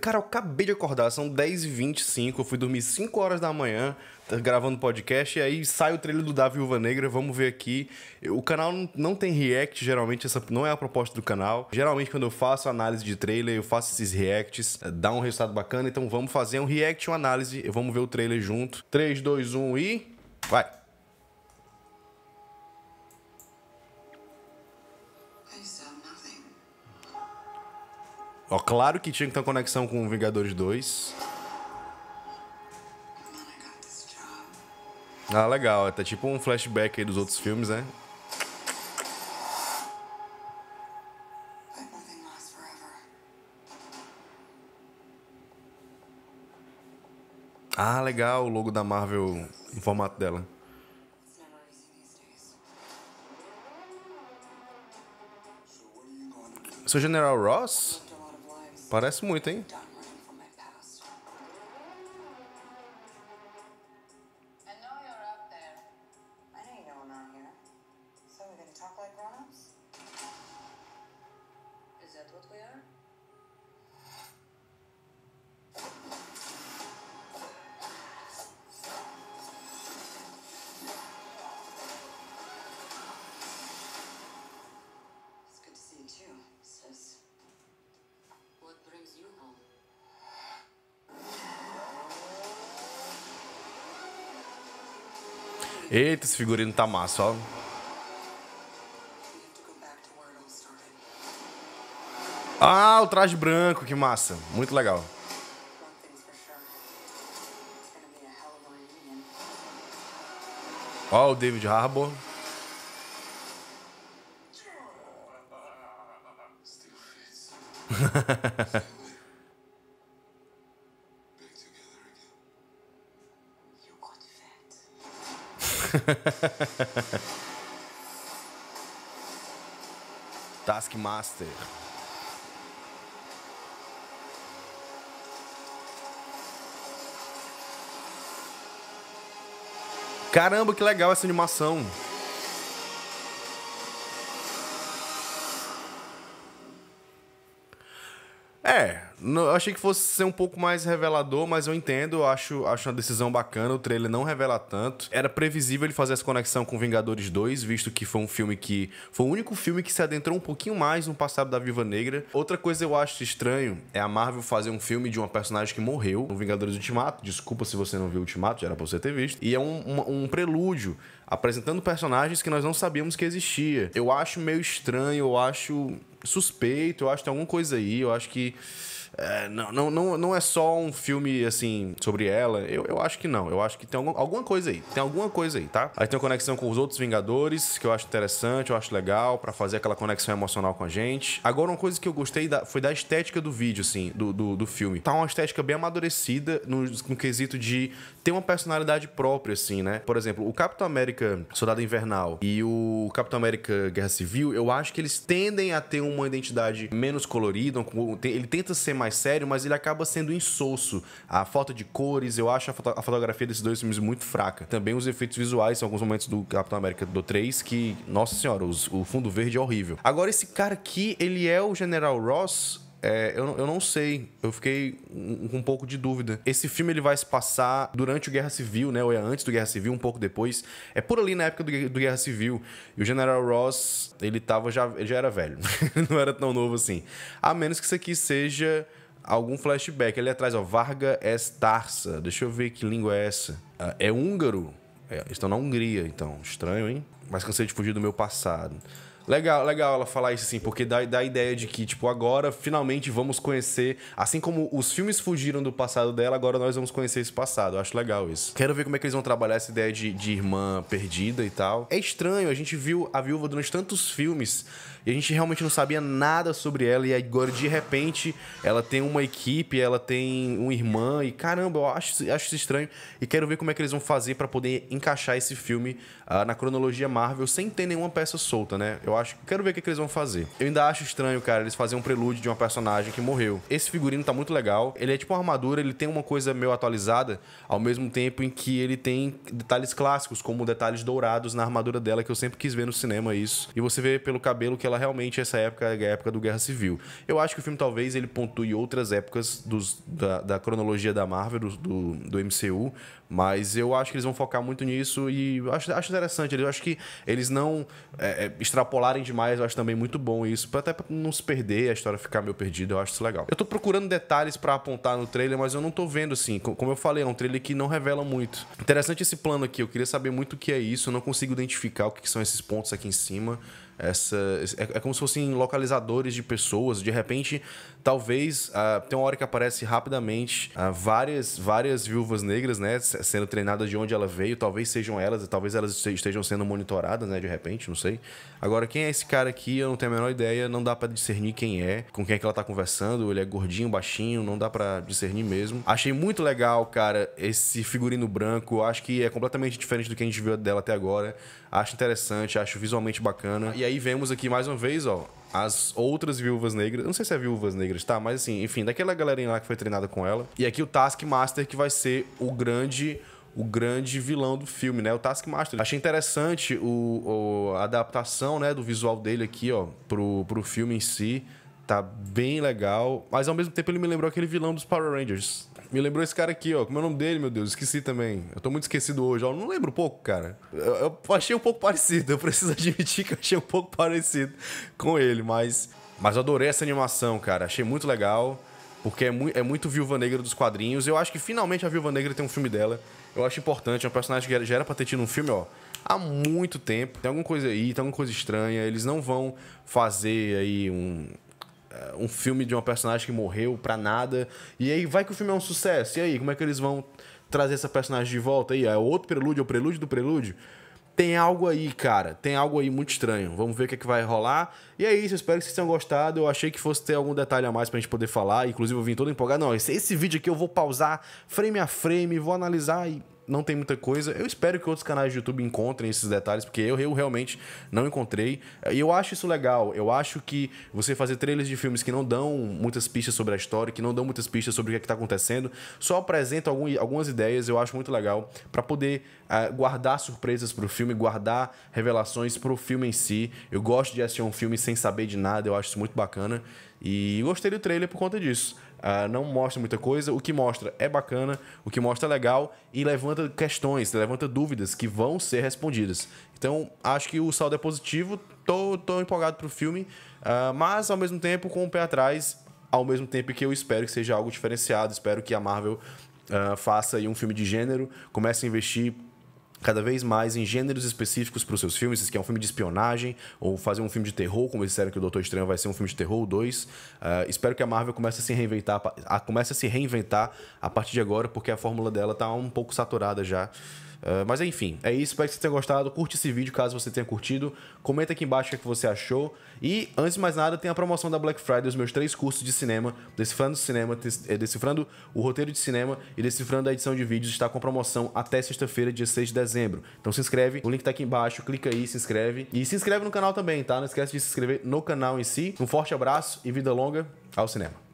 Cara, eu acabei de acordar, são 10h25, eu fui dormir 5 horas da manhã tá gravando podcast, e aí sai o trailer do Da Viúva Negra, vamos ver aqui. O canal não tem react, geralmente, essa não é a proposta do canal. Geralmente, quando eu faço análise de trailer, eu faço esses reacts, eh, dá um resultado bacana, então vamos fazer um react, uma análise, vamos ver o trailer junto. 3, 2, 1 e... vai! Ó, claro que tinha que ter uma conexão com Vingadores 2. Ah, legal. É tá tipo um flashback aí dos outros filmes, né? Ah, legal o logo da Marvel no formato dela. Sou General Ross? Parece muito, hein? Tá. Eita, esse figurino tá massa, ó. Ah, o traje branco, que massa. Muito legal. Ó, o David Harbour. Taskmaster. Caramba, que legal essa animação. É, eu achei que fosse ser um pouco mais revelador, mas eu entendo, eu acho, acho uma decisão bacana, o trailer não revela tanto. Era previsível ele fazer essa conexão com Vingadores 2, visto que foi um filme que. Foi o único filme que se adentrou um pouquinho mais no passado da Viva Negra. Outra coisa eu acho estranho é a Marvel fazer um filme de uma personagem que morreu no Vingadores Ultimato. Desculpa se você não viu o Ultimato, já era pra você ter visto. E é um, um, um prelúdio apresentando personagens que nós não sabíamos que existia. Eu acho meio estranho, eu acho suspeito, eu acho que tem alguma coisa aí, eu acho que. É, não, não, não, não é só um filme, assim, sobre ela. Eu, eu acho que não. Eu acho que tem algum, alguma coisa aí. Tem alguma coisa aí, tá? Aí tem uma conexão com os outros Vingadores, que eu acho interessante, eu acho legal, para fazer aquela conexão emocional com a gente. Agora, uma coisa que eu gostei da, foi da estética do vídeo, assim, do, do, do filme. Tá uma estética bem amadurecida no, no, quesito de ter uma personalidade própria, assim, né? Por exemplo, o Capitão América Soldado Invernal e o Capitão América Guerra Civil, eu acho que eles tendem a ter um uma identidade menos colorida, ele tenta ser mais sério, mas ele acaba sendo insosso. A falta de cores, eu acho a, foto a fotografia desses dois filmes muito fraca. Também os efeitos visuais, são alguns momentos do Capitão América do 3 que, nossa senhora, os, o fundo verde é horrível. Agora, esse cara aqui, ele é o General Ross é, eu, eu não sei, eu fiquei com um, um, pouco de dúvida. Esse filme ele vai se passar durante o Guerra Civil, né? Ou é antes do Guerra Civil, um pouco depois. É por ali na época do, do Guerra Civil. E o General Ross, ele tava já, ele já era velho. não era tão novo assim. A menos que isso aqui seja algum flashback. Ali atrás, ó, Varga Estarça. É Deixa eu ver que língua é essa. É húngaro? É, estão na Hungria, então. Estranho, hein? Mas cansei de fugir do meu passado. Legal, legal ela falar isso assim, porque dá, dá a ideia de que, tipo, agora finalmente vamos conhecer. Assim como os filmes fugiram do passado dela, agora nós vamos conhecer esse passado. Eu acho legal isso. Quero ver como é que eles vão trabalhar essa ideia de, de irmã perdida e tal. É estranho, a gente viu a viúva durante tantos filmes e a gente realmente não sabia nada sobre ela. E agora, de repente, ela tem uma equipe, ela tem uma irmã, e caramba, eu acho, acho isso estranho. E quero ver como é que eles vão fazer para poder encaixar esse filme uh, na cronologia Marvel sem ter nenhuma peça solta, né? Eu acho. Quero ver o que, que, eles vão fazer. Eu ainda acho estranho, cara, eles fazerem um prelúdio de uma personagem que morreu. Esse figurino tá muito legal. Ele é tipo uma armadura, ele tem uma coisa meio atualizada, ao mesmo tempo em que ele tem detalhes clássicos, como detalhes dourados na armadura dela, que eu sempre quis ver no cinema isso. E você vê pelo cabelo que ela realmente, essa época, é a época do Guerra Civil. Eu acho que o filme talvez ele pontue outras épocas dos, da, da cronologia da Marvel, do, do, do MCU, mas eu acho que eles vão focar muito nisso e acho, acho interessante. Eu acho que eles não é, é extrapolaram falarem demais, eu acho também muito bom isso. Até pra não se perder, a história ficar meio perdida, eu acho isso legal. Eu tô procurando detalhes para apontar no trailer, mas eu não tô vendo assim. Como eu falei, é um trailer que não revela muito. Interessante esse plano aqui, eu queria saber muito o que é isso, eu não consigo identificar o que são esses pontos aqui em cima. Essa, é, é, como se fossem localizadores de pessoas. De repente, talvez. Uh, tem uma hora que aparece rapidamente uh, várias, várias viúvas negras, né? Sendo treinadas de onde ela veio. Talvez sejam elas, talvez elas estejam sendo monitoradas, né? De repente, não sei. Agora, quem é esse cara aqui? Eu não tenho a menor ideia. Não dá para discernir quem é, com quem é que ela tá conversando. Ele é gordinho, baixinho, não dá para discernir mesmo. Achei muito legal, cara, esse figurino branco. Acho que é completamente diferente do que a gente viu dela até agora. Acho interessante, acho visualmente bacana. E aí vemos aqui mais uma vez, ó, as outras viúvas negras. Não sei se é viúvas negras, tá? Mas assim, enfim, daquela galerinha lá que foi treinada com ela. E aqui o Taskmaster, que vai ser o grande. O grande vilão do filme, né? O Taskmaster. Achei interessante o, o a adaptação, né? Do visual dele aqui, ó, pro, pro filme em si Tá bem legal. Mas ao mesmo tempo ele me lembrou aquele vilão dos Power Rangers. Me lembrou esse cara aqui, ó. Como é o nome dele, meu Deus? Esqueci também. Eu tô muito esquecido hoje, ó. não lembro um pouco, cara. Eu, eu, achei um pouco parecido. Eu preciso admitir que eu achei um pouco parecido com ele, mas. Mas eu adorei essa animação, cara. Achei muito legal. Porque é, mu é muito Viúva Negra dos quadrinhos. Eu acho que finalmente a Viúva Negra tem um filme dela. Eu acho importante. É um personagem que já era pra ter tido um filme, ó há muito tempo. Tem alguma coisa aí, tem alguma coisa estranha. Eles não vão fazer aí um, um filme de uma personagem que morreu pra nada. E aí vai que o filme é um sucesso. E aí, como é que eles vão trazer essa personagem de volta aí? É outro prelúdio, é o prelúdio do prelúdio? Tem algo aí, cara. Tem algo aí muito estranho. Vamos ver o que, é que vai rolar. E é isso, eu espero que vocês tenham gostado. Eu achei que fosse ter algum detalhe a mais pra gente poder falar. Inclusive, eu vim todo empolgado. Não, esse, esse vídeo aqui eu vou pausar frame a frame, vou analisar e não tem muita coisa. Eu espero que outros canais de YouTube encontrem esses detalhes, porque eu, eu realmente não encontrei. E eu acho isso legal. Eu acho que você fazer trailers de filmes que não dão muitas pistas sobre a história, que não dão muitas pistas sobre o que é está acontecendo, só apresenta algum, algumas ideias, eu acho muito legal, para poder uh, guardar surpresas para o filme, guardar revelações para o filme em si. Eu gosto de assistir um filme sem saber de nada, eu acho isso muito bacana. E gostei do trailer por conta disso. Uh, não mostra muita coisa. O que mostra é bacana, o que mostra é legal e levanta questões, levanta dúvidas que vão ser respondidas. Então, acho que o saldo é positivo. Tô, tô empolgado pro filme, uh, mas ao mesmo tempo com o pé atrás, ao mesmo tempo que eu espero que seja algo diferenciado. Espero que a Marvel uh, faça aí um filme de gênero, comece a investir cada vez mais em gêneros específicos para os seus filmes, se quer é um filme de espionagem ou fazer um filme de terror, como eles disseram que o Doutor Estranho vai ser um filme de terror 2. Uh, ah, espero que a Marvel comece a se reinventar, a, comece a se reinventar a partir de agora, porque a fórmula dela está um pouco saturada já. Ah, mas enfim, é isso. Espero que você tenha gostado. Curte esse vídeo caso você tenha curtido. Comenta aqui embaixo o que é você achou. E, antes de mais nada, tem a promoção da Black Friday, os meus três cursos de cinema, decifrando cinema, eh, decifrando o roteiro de cinema e decifrando a edição de vídeos, está com promoção até sexta-feira, dia 6 de dezembro. Então se inscreve, o link tá aqui embaixo, clica aí, se inscreve. E se inscreve no canal também, tá? Não esquece de se inscrever no canal em si. Um forte abraço e vida longa ao cinema.